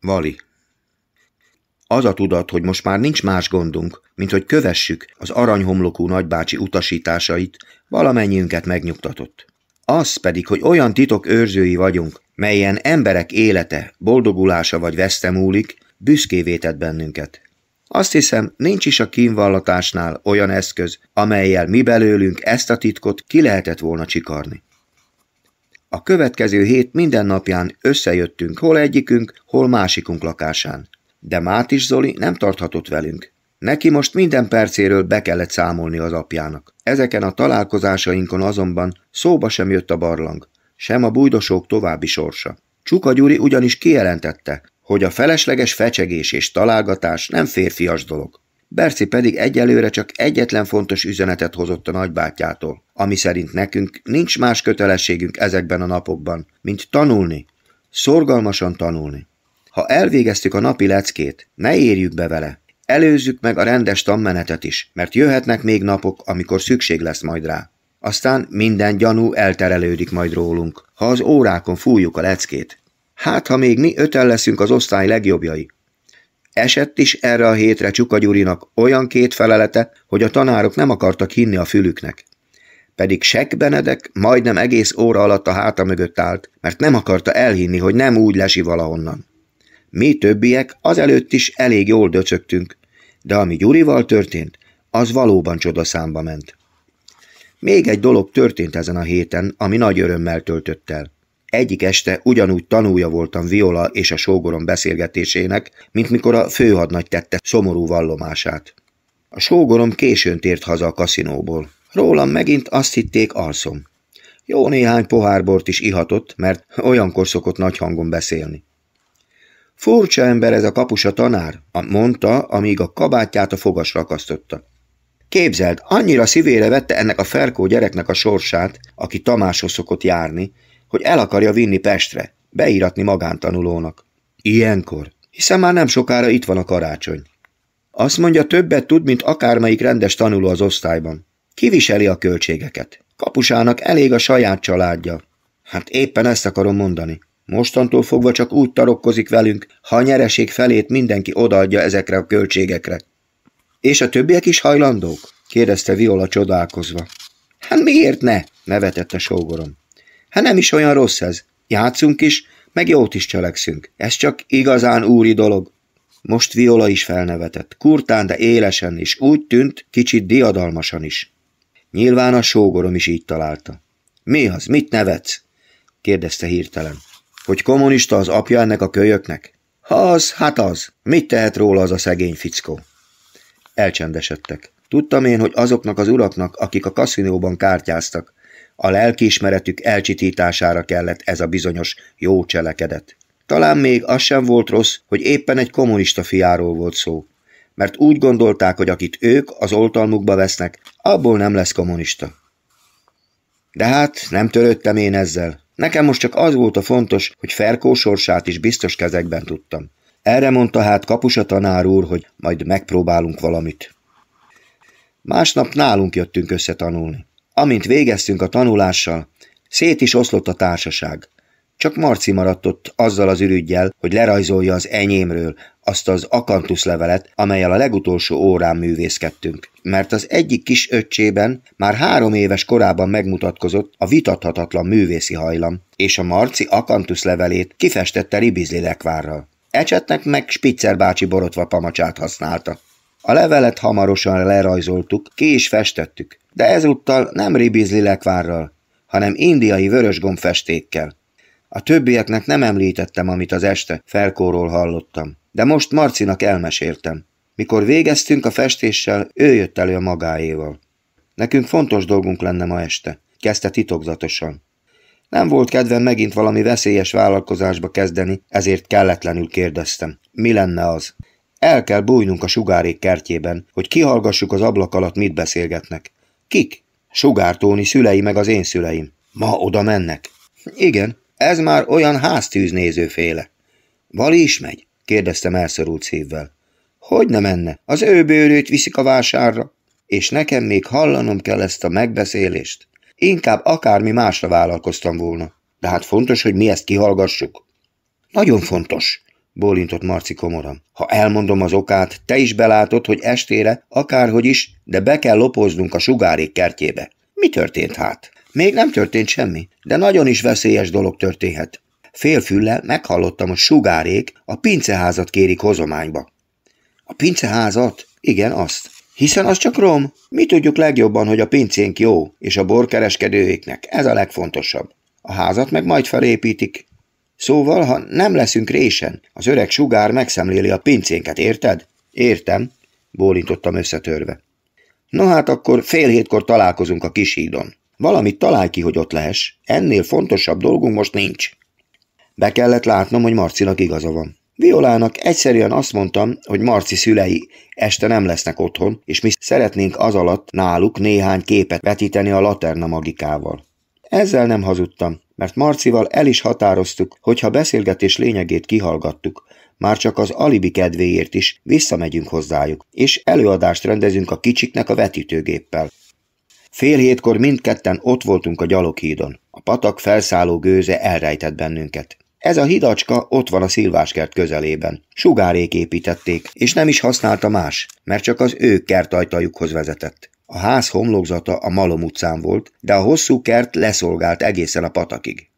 Vali. Az a tudat, hogy most már nincs más gondunk, mint hogy kövessük az aranyhomlokú nagybácsi utasításait, valamennyiünket megnyugtatott. Az pedig, hogy olyan titok őrzői vagyunk, melyen emberek élete, boldogulása vagy vesztemúlik, büszkévé tett bennünket. Azt hiszem, nincs is a kínvallatásnál olyan eszköz, amelyel mi belőlünk ezt a titkot ki lehetett volna csikarni. A következő hét minden napján összejöttünk hol egyikünk, hol másikunk lakásán. De Mátis Zoli nem tarthatott velünk. Neki most minden percéről be kellett számolni az apjának. Ezeken a találkozásainkon azonban szóba sem jött a barlang, sem a bújdosók további sorsa. Csuka Gyuri ugyanis kijelentette, hogy a felesleges fecsegés és találgatás nem férfias dolog. Berci pedig egyelőre csak egyetlen fontos üzenetet hozott a nagybátyától, ami szerint nekünk nincs más kötelességünk ezekben a napokban, mint tanulni, szorgalmasan tanulni. Ha elvégeztük a napi leckét, ne érjük be vele. Előzzük meg a rendes tanmenetet is, mert jöhetnek még napok, amikor szükség lesz majd rá. Aztán minden gyanú elterelődik majd rólunk, ha az órákon fújjuk a leckét. Hát, ha még mi öten leszünk az osztály legjobbjai, Esett is erre a hétre Csuka Gyurinak olyan két felelete, hogy a tanárok nem akartak hinni a fülüknek. Pedig Sek Benedek majdnem egész óra alatt a háta mögött állt, mert nem akarta elhinni, hogy nem úgy lesi valahonnan. Mi többiek azelőtt is elég jól döcögtünk, de ami Gyurival történt, az valóban csodaszámba ment. Még egy dolog történt ezen a héten, ami nagy örömmel töltött el. Egyik este ugyanúgy tanúja voltam Viola és a sógorom beszélgetésének, mint mikor a főhadnagy tette szomorú vallomását. A sógorom későn tért haza a kaszinóból. Rólam megint azt hitték alszom. Jó néhány pohárbort is ihatott, mert olyankor szokott nagy hangon beszélni. Furcsa ember ez a kapusa tanár, mondta, amíg a kabátját a fogasra akasztotta. Képzeld, annyira szívére vette ennek a Ferkó gyereknek a sorsát, aki Tamáshoz szokott járni, hogy el akarja vinni Pestre, beíratni magántanulónak. Ilyenkor, hiszen már nem sokára itt van a karácsony. Azt mondja, többet tud, mint akármelyik rendes tanuló az osztályban. Kiviseli a költségeket. Kapusának elég a saját családja. Hát éppen ezt akarom mondani. Mostantól fogva csak úgy tarokkozik velünk, ha a nyereség felét mindenki odaadja ezekre a költségekre. És a többiek is hajlandók? kérdezte Viola csodálkozva. Hát miért ne? nevetett a sógorom. Hát nem is olyan rossz ez. Játszunk is, meg jót is cselekszünk. Ez csak igazán úri dolog. Most Viola is felnevetett, kurtán, de élesen is, úgy tűnt, kicsit diadalmasan is. Nyilván a sógorom is így találta. Mi az, mit nevetsz? kérdezte hirtelen. Hogy kommunista az apja ennek a kölyöknek? Ha az, hát az. Mit tehet róla az a szegény fickó? Elcsendesedtek. Tudtam én, hogy azoknak az uraknak, akik a kaszinóban kártyáztak, a lelkiismeretük elcsitítására kellett ez a bizonyos jó cselekedet. Talán még az sem volt rossz, hogy éppen egy kommunista fiáról volt szó, mert úgy gondolták, hogy akit ők az oltalmukba vesznek, abból nem lesz kommunista. De hát nem törődtem én ezzel. Nekem most csak az volt a fontos, hogy Ferkó sorsát is biztos kezekben tudtam. Erre mondta hát kapusa tanár úr, hogy majd megpróbálunk valamit. Másnap nálunk jöttünk összetanulni. Amint végeztünk a tanulással, szét is oszlott a társaság. Csak Marci maradt ott azzal az ürügyjel, hogy lerajzolja az enyémről azt az akantuszlevelet, amelyel a legutolsó órán művészkedtünk. Mert az egyik kis öccsében már három éves korában megmutatkozott a vitathatatlan művészi hajlam, és a Marci akantuszlevelét kifestette ribizli lekvárral. Ecsetnek meg Spitzer bácsi borotva pamacsát használta. A levelet hamarosan lerajzoltuk, ki is festettük, de ezúttal nem ribizli lekvárral, hanem indiai vörösgomb festékkel. A többieknek nem említettem, amit az este felkóról hallottam, de most Marcinak elmeséltem. Mikor végeztünk a festéssel, ő jött elő a magáéval. Nekünk fontos dolgunk lenne ma este, kezdte titokzatosan. Nem volt kedvem megint valami veszélyes vállalkozásba kezdeni, ezért kelletlenül kérdeztem. Mi lenne az? El kell bújnunk a sugárék kertjében, hogy kihallgassuk az ablak alatt, mit beszélgetnek. Kik? Sugártóni szülei meg az én szüleim. Ma oda mennek? Igen, ez már olyan háztűznézőféle. Vali is megy? kérdeztem elszorult szívvel. Hogy ne menne? Az ő bőrőt viszik a vásárra. És nekem még hallanom kell ezt a megbeszélést. Inkább akármi másra vállalkoztam volna. De hát fontos, hogy mi ezt kihallgassuk. Nagyon fontos bólintott Marci komoran. Ha elmondom az okát, te is belátod, hogy estére, akárhogy is, de be kell lopoznunk a sugárék kertjébe. Mi történt hát? Még nem történt semmi, de nagyon is veszélyes dolog történhet. Félfülle meghallottam, hogy sugárék a pinceházat kérik hozományba. A pinceházat? Igen, azt. Hiszen az csak rom. Mi tudjuk legjobban, hogy a pincénk jó, és a borkereskedőiknek ez a legfontosabb. A házat meg majd felépítik. Szóval, ha nem leszünk résen, az öreg sugár megszemléli a pincénket, érted? Értem, bólintottam összetörve. No hát akkor fél hétkor találkozunk a kis hídon. Valamit találj ki, hogy ott lehess. Ennél fontosabb dolgunk most nincs. Be kellett látnom, hogy Marcinak igaza van. Violának egyszerűen azt mondtam, hogy Marci szülei este nem lesznek otthon, és mi szeretnénk az alatt náluk néhány képet vetíteni a laterna magikával. Ezzel nem hazudtam, mert Marcival el is határoztuk, hogy ha beszélgetés lényegét kihallgattuk, már csak az alibi kedvéért is visszamegyünk hozzájuk, és előadást rendezünk a kicsiknek a vetítőgéppel. Fél hétkor mindketten ott voltunk a gyaloghídon. A patak felszálló gőze elrejtett bennünket. Ez a hidacska ott van a szilváskert közelében. Sugárék építették, és nem is használta más, mert csak az ő kertajtajukhoz vezetett. A ház homlokzata a Malom utcán volt, de a hosszú kert leszolgált egészen a patakig.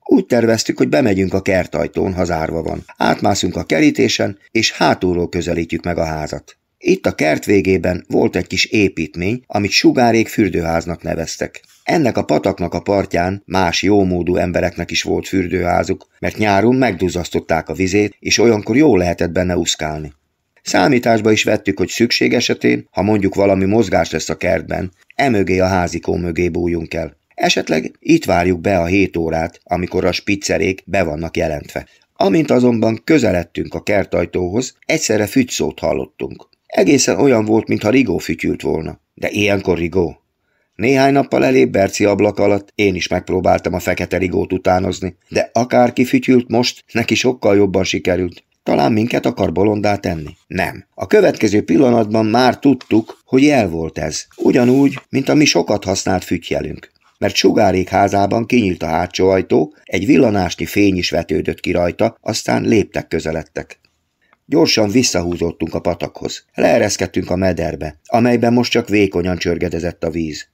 Úgy terveztük, hogy bemegyünk a kertajtón, ha zárva van. Átmászunk a kerítésen, és hátulról közelítjük meg a házat. Itt a kert végében volt egy kis építmény, amit sugárék fürdőháznak neveztek. Ennek a pataknak a partján más jómódú embereknek is volt fürdőházuk, mert nyáron megduzasztották a vizét, és olyankor jól lehetett benne uszkálni. Számításba is vettük, hogy szükség esetén, ha mondjuk valami mozgás lesz a kertben, emögé a házikó mögé bújjunk el. Esetleg itt várjuk be a 7 órát, amikor a spiccerék be vannak jelentve. Amint azonban közeledtünk a kertajtóhoz, egyszerre fütyszót hallottunk. Egészen olyan volt, mintha Rigó fütyült volna. De ilyenkor Rigó. Néhány nappal elébb Berci ablak alatt én is megpróbáltam a fekete rigót utánozni, de akárki fütyült most, neki sokkal jobban sikerült. Talán minket akar bolondá tenni? Nem. A következő pillanatban már tudtuk, hogy jel volt ez. Ugyanúgy, mint a mi sokat használt fütyjelünk mert sugárék házában kinyílt a hátsó ajtó, egy villanásnyi fény is vetődött ki rajta, aztán léptek közeledtek. Gyorsan visszahúzódtunk a patakhoz. Leereszkedtünk a mederbe, amelyben most csak vékonyan csörgedezett a víz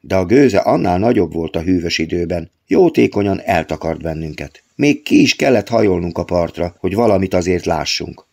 de a gőze annál nagyobb volt a hűvös időben. Jótékonyan eltakart bennünket. Még ki is kellett hajolnunk a partra, hogy valamit azért lássunk.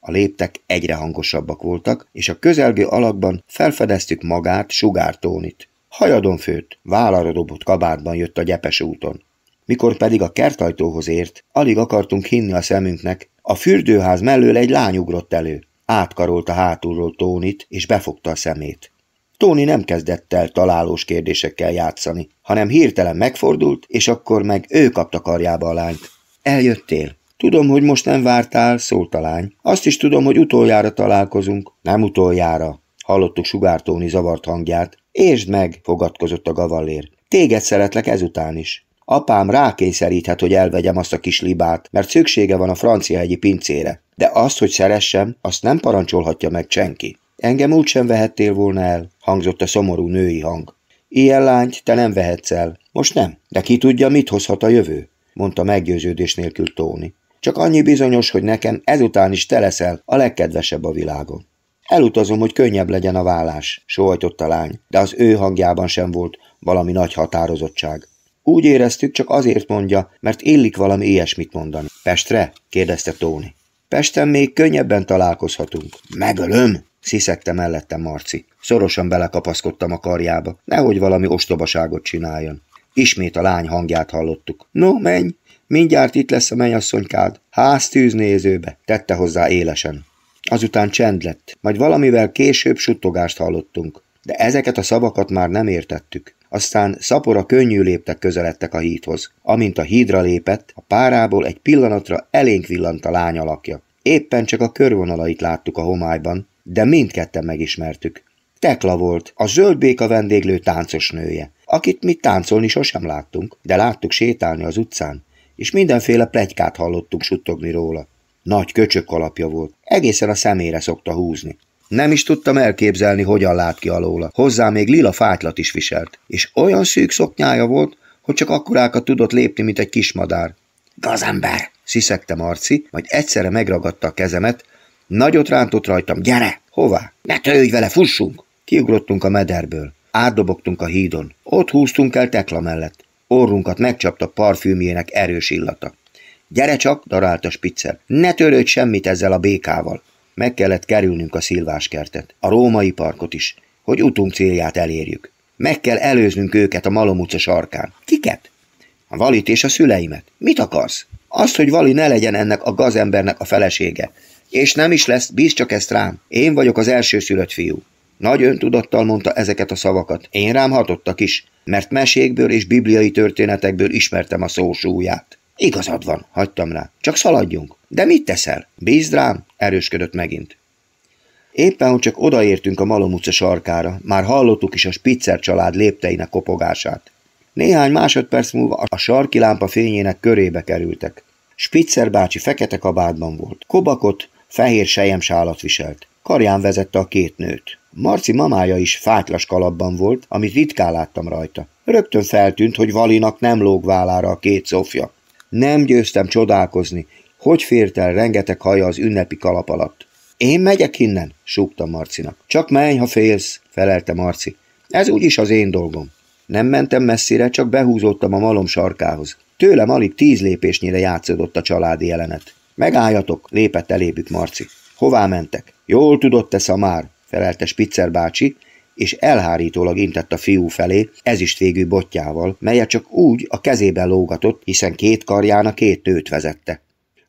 A léptek egyre hangosabbak voltak, és a közelgő alakban felfedeztük magát, sugártónit. Hajadon főtt, vállalra dobott kabátban jött a gyepes úton. Mikor pedig a kertajtóhoz ért, alig akartunk hinni a szemünknek, a fürdőház mellől egy lány ugrott elő. Átkarolta hátulról Tónit, és befogta a szemét. Tóni nem kezdett el találós kérdésekkel játszani, hanem hirtelen megfordult, és akkor meg ő kapta karjába a lányt. Eljöttél. Tudom, hogy most nem vártál, szólt a lány. Azt is tudom, hogy utoljára találkozunk. Nem utoljára. Hallottuk sugár Tóni zavart hangját. Értsd meg, fogadkozott a gavallér. Téged szeretlek ezután is. Apám rákényszeríthet, hogy elvegyem azt a kis libát, mert szüksége van a francia egyi pincére. De azt, hogy szeressem, azt nem parancsolhatja meg senki. Engem úgy sem vehettél volna el, hangzott a szomorú női hang. Ilyen lányt te nem vehetsz el. Most nem, de ki tudja, mit hozhat a jövő, mondta meggyőződés nélkül Tóni. Csak annyi bizonyos, hogy nekem ezután is te leszel a legkedvesebb a világon. Elutazom, hogy könnyebb legyen a vállás, sóhajtott a lány, de az ő hangjában sem volt valami nagy határozottság. Úgy éreztük, csak azért mondja, mert illik valami ilyesmit mondani. Pestre? kérdezte Tóni. Pesten még könnyebben találkozhatunk. Megölöm, sziszegte mellette Marci. Szorosan belekapaszkodtam a karjába, nehogy valami ostobaságot csináljon. Ismét a lány hangját hallottuk. No, menj! Mindjárt itt lesz a mennyasszonykád. Háztűz nézőbe, tette hozzá élesen. Azután csend lett, majd valamivel később suttogást hallottunk, de ezeket a szavakat már nem értettük. Aztán szapora könnyű léptek közeledtek a híthoz. Amint a hídra lépett, a párából egy pillanatra elénk villant a lány alakja. Éppen csak a körvonalait láttuk a homályban, de mindketten megismertük. Tekla volt, a béka vendéglő táncos nője, akit mi táncolni sosem láttunk, de láttuk sétálni az utcán, és mindenféle plegykát hallottunk suttogni róla. Nagy köcsök alapja volt, egészen a szemére szokta húzni. Nem is tudtam elképzelni, hogyan lát ki alóla. Hozzá még lila fátylat is viselt, és olyan szűk szoknyája volt, hogy csak akkorákat tudott lépni, mint egy kismadár. Gazember! sziszegte Marci, majd egyszerre megragadta a kezemet, Nagyot rántott rajtam, gyere! Hová? Ne törődj vele, fussunk! Kiugrottunk a mederből, átdobogtunk a hídon, ott húztunk el tekla mellett. Orrunkat megcsapta parfümjének erős illata. Gyere csak, darált a spiccel. ne törődj semmit ezzel a békával. Meg kellett kerülnünk a szilvás kertet, a római parkot is, hogy utunk célját elérjük. Meg kell előznünk őket a Malom utca sarkán. Kiket? A Valit és a szüleimet. Mit akarsz? Azt, hogy Vali ne legyen ennek a gazembernek a felesége. És nem is lesz, bíz csak ezt rám. Én vagyok az első szülött fiú. Nagy öntudattal mondta ezeket a szavakat. Én rám hatottak is, mert mesékből és bibliai történetekből ismertem a szó súlyát. Igazad van, hagytam rá. Csak szaladjunk. De mit teszel? Bízd rám, erősködött megint. Éppen, hogy csak odaértünk a Malom utca sarkára, már hallottuk is a Spitzer család lépteinek kopogását. Néhány másodperc múlva a sarki lámpa fényének körébe kerültek. Spitzer bácsi fekete kabátban volt. Kobakot, fehér sálat viselt. Karján vezette a két nőt. Marci mamája is fátlas kalapban volt, amit ritkán láttam rajta. Rögtön feltűnt, hogy Valinak nem lóg vállára a két szofja. Nem győztem csodálkozni, hogy fért el rengeteg haja az ünnepi kalap alatt. Én megyek innen, súgta Marcinak. Csak menj, ha félsz, felelte Marci. Ez úgyis az én dolgom. Nem mentem messzire, csak behúzódtam a malom sarkához. Tőlem alig tíz lépésnyire játszódott a családi jelenet. Megálljatok, lépett elébük Marci. Hová mentek? Jól tudott te már, felelte Spitzer bácsi, és elhárítólag intett a fiú felé végű botjával, melyet csak úgy a kezében lógatott, hiszen két karján a két tőt vezette.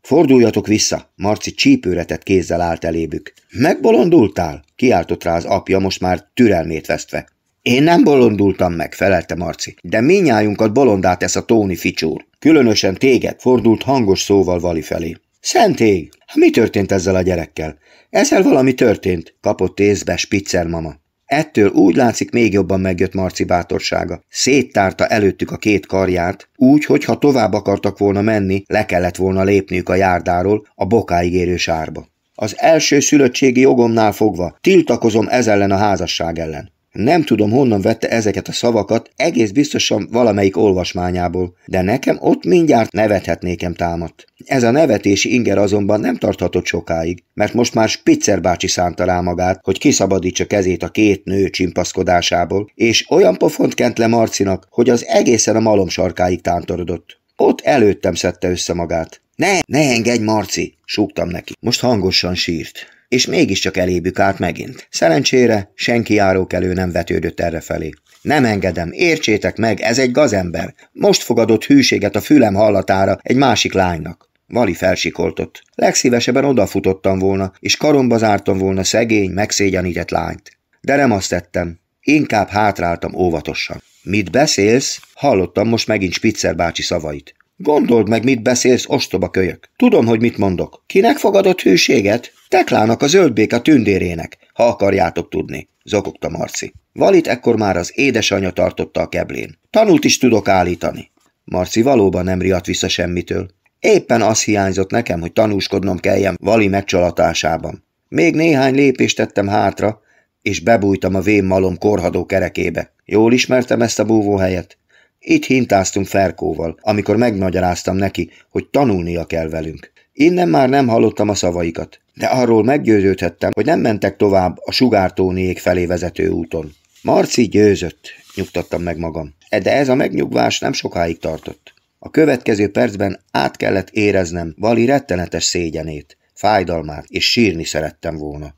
Forduljatok vissza! Marci csípőretett kézzel állt elébük. Megbolondultál? kiáltott rá az apja, most már türelmét vesztve. Én nem bolondultam meg, felelte Marci, de minnyájunkat bolondát tesz a Tóni ficsúr. Különösen téged fordult hangos szóval Vali felé. Szentély! Hát mi történt ezzel a gyerekkel? Ezzel valami történt, kapott észbe Spitzer mama. Ettől úgy látszik még jobban megjött Marci bátorsága. Széttárta előttük a két karját, úgy, hogy ha tovább akartak volna menni, le kellett volna lépniük a járdáról a bokáig érő sárba. Az első szülöttségi jogomnál fogva tiltakozom ez ellen a házasság ellen. Nem tudom, honnan vette ezeket a szavakat, egész biztosan valamelyik olvasmányából, de nekem ott mindjárt nevethetnékem támadt. Ez a nevetési inger azonban nem tarthatott sokáig, mert most már Spitzer bácsi szánta rá magát, hogy kiszabadítsa kezét a két nő csimpaszkodásából, és olyan pofont kent le Marcinak, hogy az egészen a malom sarkáig tántorodott. Ott előttem szedte össze magát. Ne, ne engedj, Marci! súgtam neki. Most hangosan sírt és mégiscsak elébük állt megint. Szerencsére senki járókelő nem vetődött erre felé. Nem engedem, értsétek meg, ez egy gazember. Most fogadott hűséget a fülem hallatára egy másik lánynak. Vali felsikoltott. Legszívesebben odafutottam volna, és karomba zártam volna szegény, megszégyenített lányt. De nem azt tettem. Inkább hátráltam óvatosan. Mit beszélsz? Hallottam most megint Spitzer bácsi szavait. Gondold meg, mit beszélsz, ostoba kölyök. Tudom, hogy mit mondok. Kinek fogadott hűséget? Teklának a a tündérének, ha akarjátok tudni, zokogta Marci. Valit ekkor már az édesanyja tartotta a keblén. Tanult is tudok állítani. Marci valóban nem riadt vissza semmitől. Éppen az hiányzott nekem, hogy tanúskodnom kelljen Vali megcsalatásában. Még néhány lépést tettem hátra, és bebújtam a vén malom korhadó kerekébe. Jól ismertem ezt a búvóhelyet. Így hintáztunk Ferkóval, amikor megmagyaráztam neki, hogy tanulnia kell velünk. Innen már nem hallottam a szavaikat, de arról meggyőződhettem, hogy nem mentek tovább a sugártónék felé vezető úton. Marci győzött, nyugtattam meg magam, e, de ez a megnyugvás nem sokáig tartott. A következő percben át kellett éreznem Vali rettenetes szégyenét, fájdalmát, és sírni szerettem volna.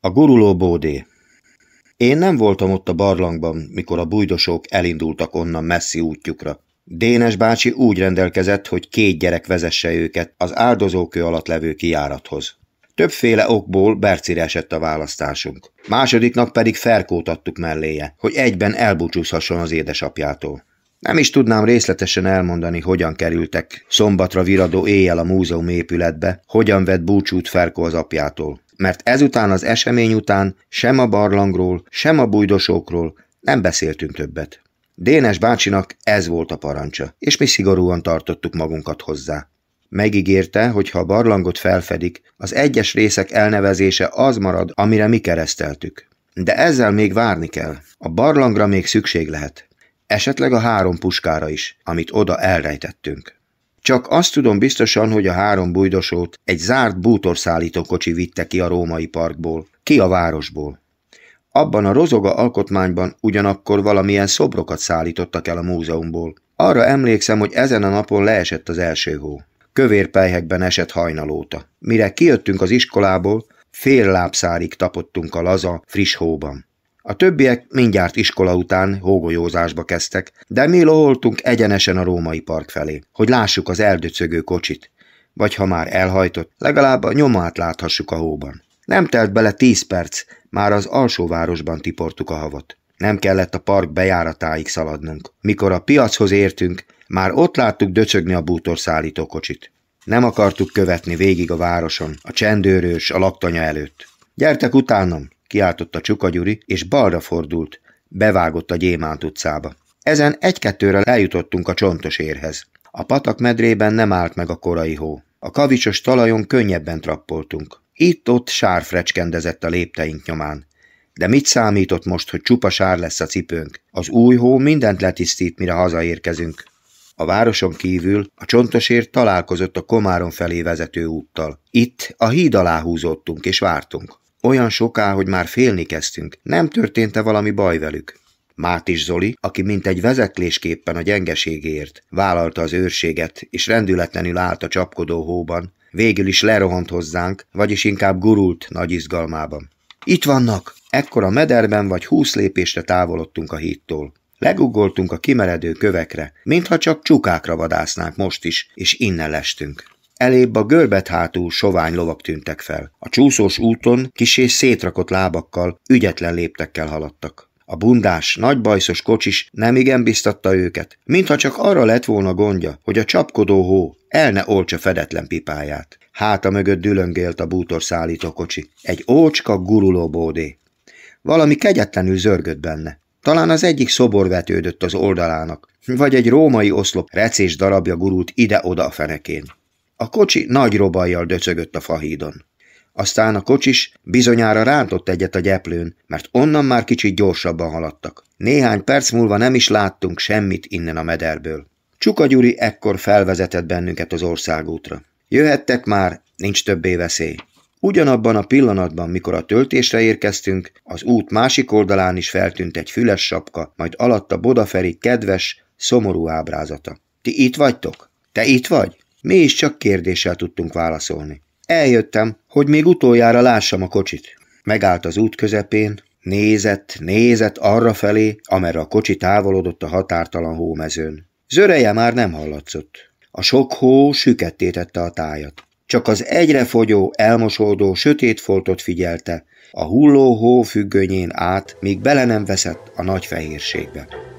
A guruló bódé én nem voltam ott a barlangban, mikor a bujdosók elindultak onnan messzi útjukra. Dénes bácsi úgy rendelkezett, hogy két gyerek vezesse őket az áldozókő alatt levő kiárathoz. Többféle okból Bercire esett a választásunk. Másodiknak pedig Ferkót adtuk melléje, hogy egyben elbúcsúzhasson az édesapjától. Nem is tudnám részletesen elmondani, hogyan kerültek szombatra viradó éjjel a múzeum épületbe, hogyan vett búcsút Ferko az apjától. Mert ezután az esemény után sem a barlangról, sem a bujdosókról nem beszéltünk többet. Dénes bácsinak ez volt a parancsa, és mi szigorúan tartottuk magunkat hozzá. Megígérte, hogy ha a barlangot felfedik, az egyes részek elnevezése az marad, amire mi kereszteltük. De ezzel még várni kell. A barlangra még szükség lehet. Esetleg a három puskára is, amit oda elrejtettünk. Csak azt tudom biztosan, hogy a három bujdosót egy zárt bútorszállító kocsi vitte ki a római parkból, ki a városból. Abban a rozoga alkotmányban ugyanakkor valamilyen szobrokat szállítottak el a múzeumból. Arra emlékszem, hogy ezen a napon leesett az első hó. Kövér pelyhekben esett hajnalóta. Mire kijöttünk az iskolából, fél lábszárig tapottunk a laza, friss hóban. A többiek mindjárt iskola után hógolyózásba kezdtek, de mi loholtunk egyenesen a római park felé, hogy lássuk az erdőcögő kocsit, vagy ha már elhajtott, legalább a nyomát láthassuk a hóban. Nem telt bele tíz perc, már az alsóvárosban tiportuk a havat. Nem kellett a park bejáratáig szaladnunk. Mikor a piachoz értünk, már ott láttuk döcögni a bútorszállító kocsit. Nem akartuk követni végig a városon, a csendőrös, a laktanya előtt. Gyertek utánam, kiáltotta Csukagyuri, és balra fordult, bevágott a Gyémánt utcába. Ezen egy-kettőre lejutottunk a csontos érhez. A patak medrében nem állt meg a korai hó. A kavicsos talajon könnyebben trappoltunk. Itt-ott sár frecskendezett a lépteink nyomán. De mit számított most, hogy csupa sár lesz a cipőnk? Az új hó mindent letisztít, mire hazaérkezünk. A városon kívül a csontosér találkozott a komáron felé vezető úttal. Itt a híd alá húzódtunk és vártunk. Olyan soká, hogy már félni kezdtünk. Nem történt-e valami baj velük? Mátis Zoli, aki mint egy vezetlésképpen a gyengeségért vállalta az őrséget, és rendületlenül állt a csapkodó hóban, végül is lerohant hozzánk, vagyis inkább gurult nagy izgalmában. Itt vannak! Ekkor a mederben vagy húsz lépésre távolodtunk a hídtól. Legugoltunk a kimeredő kövekre, mintha csak csukákra vadásznánk most is, és innen lestünk. Elébb a görbet hátú sovány lovak tűntek fel. A csúszós úton kisé szétrakott lábakkal, ügyetlen léptekkel haladtak. A bundás, bajszos kocsis nemigen biztatta őket, mintha csak arra lett volna gondja, hogy a csapkodó hó el ne olcsa fedetlen pipáját. Háta mögött dülöngélt a bútorszállító kocsi. Egy ócska guruló bódé. Valami kegyetlenül zörgött benne. Talán az egyik szobor vetődött az oldalának, vagy egy római oszlop recés darabja gurult ide-oda a fenekén. A kocsi nagy robajjal döcögött a fahídon. Aztán a kocsis bizonyára rántott egyet a gyeplőn, mert onnan már kicsit gyorsabban haladtak. Néhány perc múlva nem is láttunk semmit innen a mederből. Csuka Gyuri ekkor felvezetett bennünket az országútra. Jöhettek már, nincs többé veszély. Ugyanabban a pillanatban, mikor a töltésre érkeztünk, az út másik oldalán is feltűnt egy füles sapka, majd alatta Bodaferi kedves, szomorú ábrázata. Ti itt vagytok? Te itt vagy? Mi is csak kérdéssel tudtunk válaszolni. Eljöttem, hogy még utoljára lássam a kocsit. Megállt az út közepén, nézett, nézett arra felé, amerre a kocsi távolodott a határtalan hómezőn. Zöreje már nem hallatszott. A sok hó sükettétette a tájat. Csak az egyre fogyó, elmosódó, sötét foltot figyelte, a hulló hó függönyén át, míg bele nem veszett a nagy fehérségbe.